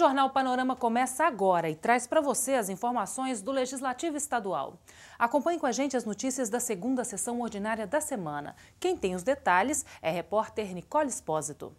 Jornal Panorama começa agora e traz para você as informações do Legislativo Estadual. Acompanhe com a gente as notícias da segunda sessão ordinária da semana. Quem tem os detalhes é a repórter Nicole Espósito.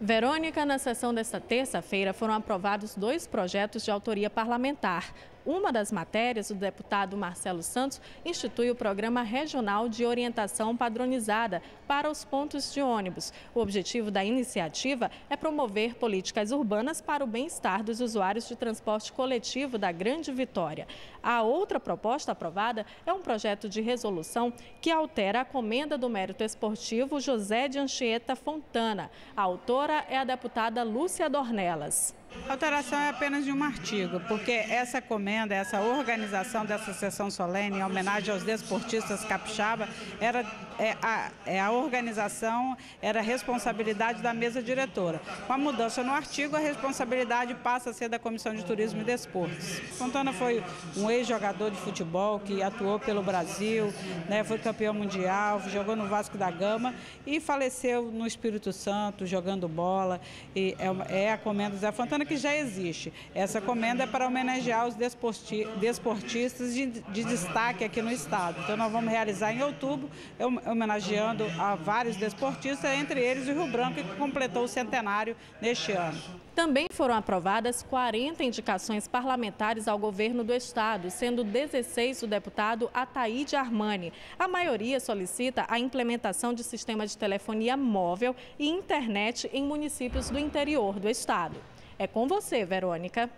Verônica, na sessão desta terça-feira foram aprovados dois projetos de autoria parlamentar. Uma das matérias, do deputado Marcelo Santos institui o Programa Regional de Orientação Padronizada para os pontos de ônibus. O objetivo da iniciativa é promover políticas urbanas para o bem-estar dos usuários de transporte coletivo da Grande Vitória. A outra proposta aprovada é um projeto de resolução que altera a comenda do mérito esportivo José de Anchieta Fontana. A autora é a deputada Lúcia Dornelas. A alteração é apenas de um artigo, porque essa comenda, essa organização dessa sessão solene em homenagem aos desportistas capixaba, era é, a, é, a organização era responsabilidade da mesa diretora. Com a mudança no artigo, a responsabilidade passa a ser da Comissão de Turismo e Desportos. Fontana foi um ex-jogador de futebol que atuou pelo Brasil, né, foi campeão mundial, jogou no Vasco da Gama e faleceu no Espírito Santo, jogando bola. E é, é a comenda Zé Fontana que já existe. Essa comenda é para homenagear os desporti, desportistas de, de destaque aqui no estado. Então nós vamos realizar em outubro é é homenageando a vários desportistas, entre eles o Rio Branco, que completou o centenário neste ano. Também foram aprovadas 40 indicações parlamentares ao governo do Estado, sendo 16 o deputado Ataíde Armani. A maioria solicita a implementação de sistema de telefonia móvel e internet em municípios do interior do Estado. É com você, Verônica.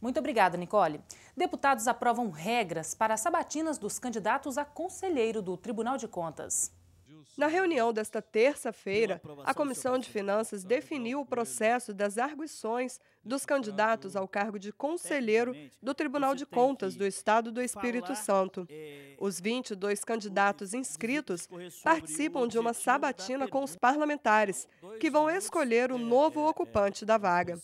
Muito obrigada, Nicole. Deputados aprovam regras para sabatinas dos candidatos a conselheiro do Tribunal de Contas. Na reunião desta terça-feira, a Comissão de Finanças tá, então, definiu o processo das arguições dos candidatos ao cargo de conselheiro do Tribunal de Contas do Estado do Espírito Santo. É, os 22 candidatos inscritos participam de uma sabatina com os parlamentares que vão escolher o novo é, é, ocupante da é, vaga.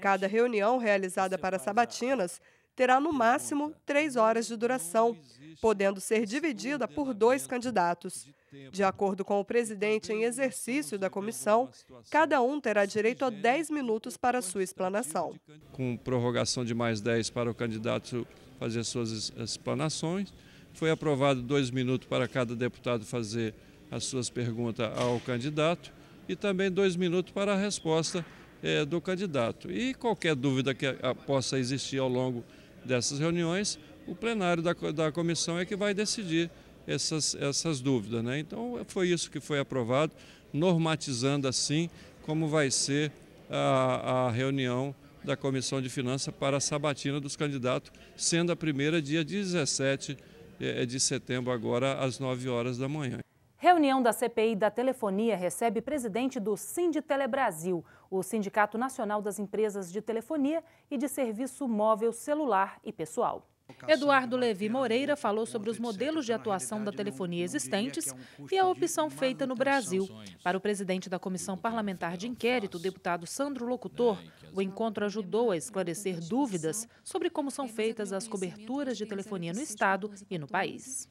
Cada reunião realizada para sabatinas terá no máximo três horas de duração, podendo ser dividida por dois candidatos. De acordo com o presidente em exercício da comissão, cada um terá direito a 10 minutos para sua explanação. Com prorrogação de mais 10 para o candidato fazer suas explanações, foi aprovado dois minutos para cada deputado fazer as suas perguntas ao candidato e também dois minutos para a resposta é, do candidato. E qualquer dúvida que ah, possa existir ao longo dessas reuniões, o plenário da, da comissão é que vai decidir essas, essas dúvidas. Né? Então, foi isso que foi aprovado, normatizando assim como vai ser a, a reunião da Comissão de Finanças para a sabatina dos candidatos, sendo a primeira dia 17 eh, de setembro, agora às 9 horas da manhã. Reunião da CPI da Telefonia recebe presidente do Sinditele Brasil, o Sindicato Nacional das Empresas de Telefonia e de Serviço Móvel Celular e Pessoal. Eduardo Levi Moreira falou sobre os modelos de atuação da telefonia existentes e a opção feita no Brasil. Para o presidente da Comissão Parlamentar de Inquérito, deputado Sandro Locutor, o encontro ajudou a esclarecer dúvidas sobre como são feitas as coberturas de telefonia no Estado e no país.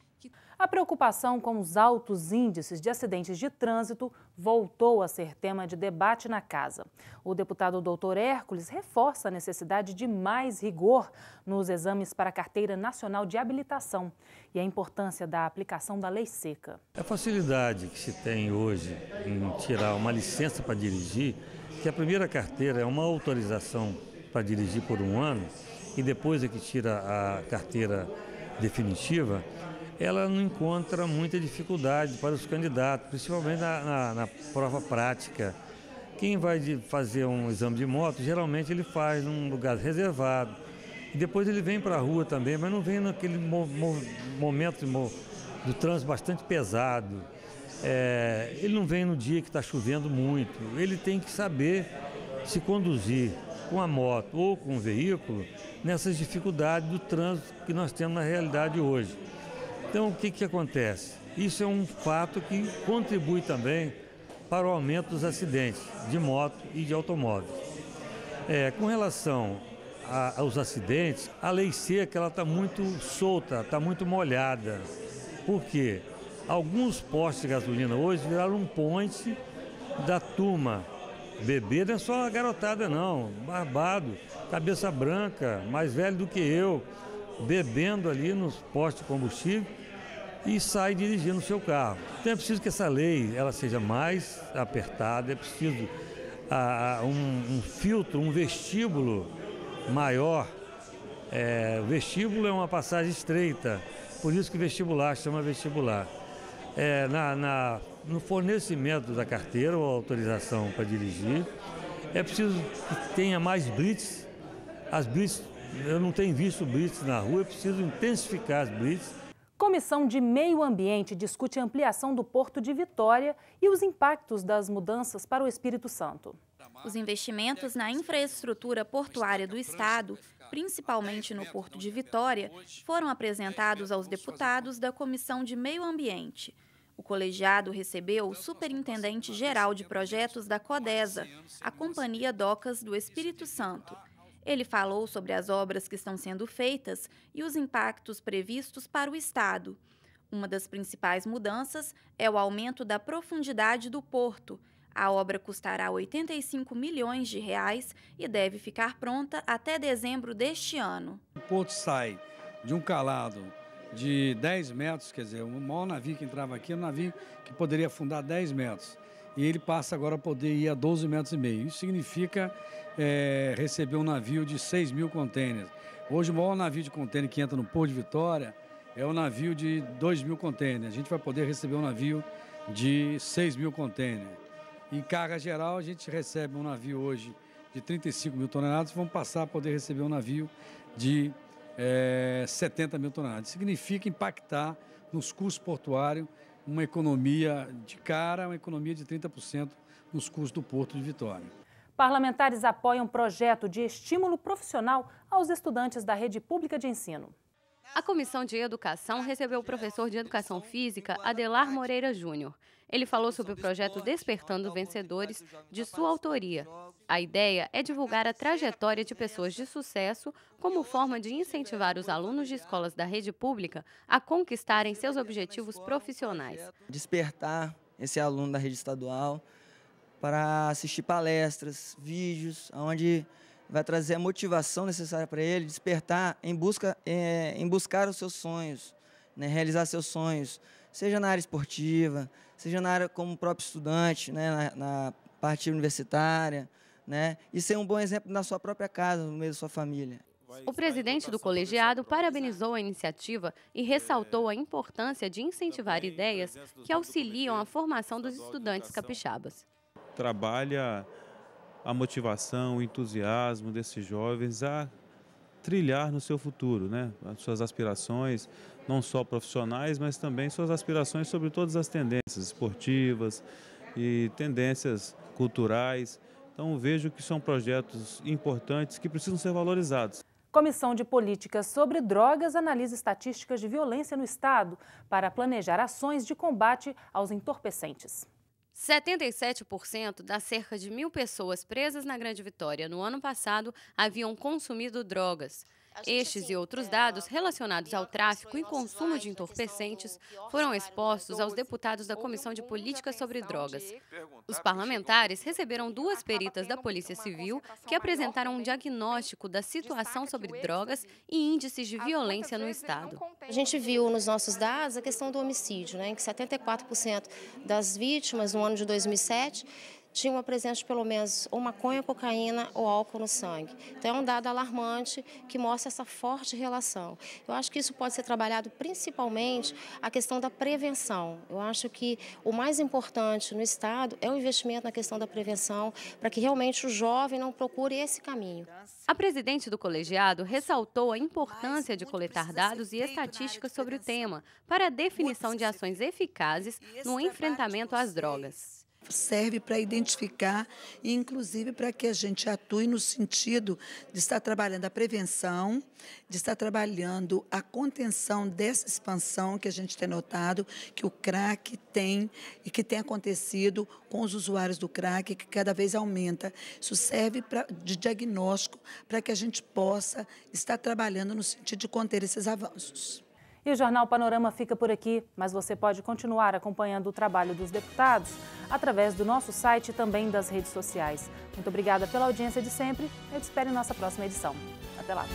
A preocupação com os altos índices de acidentes de trânsito voltou a ser tema de debate na casa. O deputado doutor Hércules reforça a necessidade de mais rigor nos exames para a Carteira Nacional de Habilitação e a importância da aplicação da lei seca. A facilidade que se tem hoje em tirar uma licença para dirigir, que a primeira carteira é uma autorização para dirigir por um ano e depois é que tira a carteira definitiva, ela não encontra muita dificuldade para os candidatos, principalmente na, na, na prova prática. Quem vai fazer um exame de moto, geralmente ele faz num lugar reservado. E depois ele vem para a rua também, mas não vem naquele mo mo momento mo do trânsito bastante pesado. É, ele não vem no dia que está chovendo muito. Ele tem que saber se conduzir com a moto ou com o veículo nessas dificuldades do trânsito que nós temos na realidade hoje. Então, o que, que acontece? Isso é um fato que contribui também para o aumento dos acidentes de moto e de automóvel. É, com relação a, aos acidentes, a lei seca ela está muito solta, está muito molhada. Por quê? Alguns postos de gasolina hoje viraram um ponte da turma. Bebê não é só garotada não, barbado, cabeça branca, mais velho do que eu bebendo ali nos postos de combustível e sai dirigindo o seu carro. Então é preciso que essa lei ela seja mais apertada, é preciso a, ah, a, ah, um, um, filtro, um vestíbulo maior. É, vestíbulo é uma passagem estreita, por isso que vestibular chama vestibular. É, na, na, no fornecimento da carteira ou autorização para dirigir, é preciso que tenha mais blitz. As blitz eu não tenho visto blitz na rua, eu preciso intensificar as blitz. Comissão de Meio Ambiente discute a ampliação do Porto de Vitória e os impactos das mudanças para o Espírito Santo. Os investimentos na infraestrutura portuária do Estado, principalmente no Porto de Vitória, foram apresentados aos deputados da Comissão de Meio Ambiente. O colegiado recebeu o superintendente-geral de projetos da CODESA, a Companhia Docas do Espírito Santo, ele falou sobre as obras que estão sendo feitas e os impactos previstos para o Estado. Uma das principais mudanças é o aumento da profundidade do porto. A obra custará 85 milhões de reais e deve ficar pronta até dezembro deste ano. O porto sai de um calado de 10 metros, quer dizer, o maior navio que entrava aqui é um navio que poderia afundar 10 metros e ele passa agora a poder ir a 12 metros e meio. Isso significa é, receber um navio de 6 mil contêineres. Hoje o maior navio de contêiner que entra no Porto de Vitória é um navio de 2 mil contêineres. A gente vai poder receber um navio de 6 mil contêineres. Em carga geral, a gente recebe um navio hoje de 35 mil toneladas, vamos passar a poder receber um navio de é, 70 mil toneladas. Significa impactar nos custos portuários uma economia de cara, uma economia de 30% nos custos do Porto de Vitória. Parlamentares apoiam projeto de estímulo profissional aos estudantes da rede pública de ensino. A Comissão de Educação recebeu o professor de Educação Física Adelar Moreira Júnior. Ele falou sobre o projeto Despertando Vencedores, de sua autoria. A ideia é divulgar a trajetória de pessoas de sucesso como forma de incentivar os alunos de escolas da rede pública a conquistarem seus objetivos profissionais. Despertar esse aluno da rede estadual para assistir palestras, vídeos, onde vai trazer a motivação necessária para ele despertar em, busca, é, em buscar os seus sonhos, né, realizar seus sonhos, seja na área esportiva, seja na área como próprio estudante, né, na, na parte universitária, né, e ser um bom exemplo na sua própria casa, no meio da sua família. O presidente do colegiado parabenizou a iniciativa e ressaltou a importância de incentivar ideias que auxiliam a formação dos estudantes capixabas. Trabalha a motivação, o entusiasmo desses jovens a trilhar no seu futuro, né? As suas aspirações, não só profissionais, mas também suas aspirações sobre todas as tendências esportivas e tendências culturais. Então vejo que são projetos importantes que precisam ser valorizados. Comissão de Políticas sobre Drogas analisa estatísticas de violência no Estado para planejar ações de combate aos entorpecentes. 77% das cerca de mil pessoas presas na Grande Vitória no ano passado haviam consumido drogas. Estes e assim, outros é, dados relacionados ao tráfico e consumo de entorpecentes foram né? expostos então, aos assim, deputados da Comissão de Política sobre Drogas. Os ah, parlamentares receberam duas peritas da Polícia Civil que apresentaram um diagnóstico da situação sobre drogas e índices de violência no Estado. A gente viu nos nossos dados a questão do homicídio, né, em que 74% das vítimas no ano de 2007 tinham presente pelo menos ou maconha, cocaína ou álcool no sangue. Então é um dado alarmante que mostra essa forte relação. Eu acho que isso pode ser trabalhado principalmente a questão da prevenção. Eu acho que o mais importante no Estado é o investimento na questão da prevenção para que realmente o jovem não procure esse caminho. A presidente do colegiado ressaltou a importância de coletar dados e estatísticas sobre o tema para a definição de ações eficazes no enfrentamento às drogas serve para identificar e, inclusive, para que a gente atue no sentido de estar trabalhando a prevenção, de estar trabalhando a contenção dessa expansão que a gente tem notado que o crack tem e que tem acontecido com os usuários do crack, que cada vez aumenta. Isso serve pra, de diagnóstico para que a gente possa estar trabalhando no sentido de conter esses avanços. E o Jornal Panorama fica por aqui, mas você pode continuar acompanhando o trabalho dos deputados através do nosso site e também das redes sociais. Muito obrigada pela audiência de sempre. Eu te espero em nossa próxima edição. Até lá.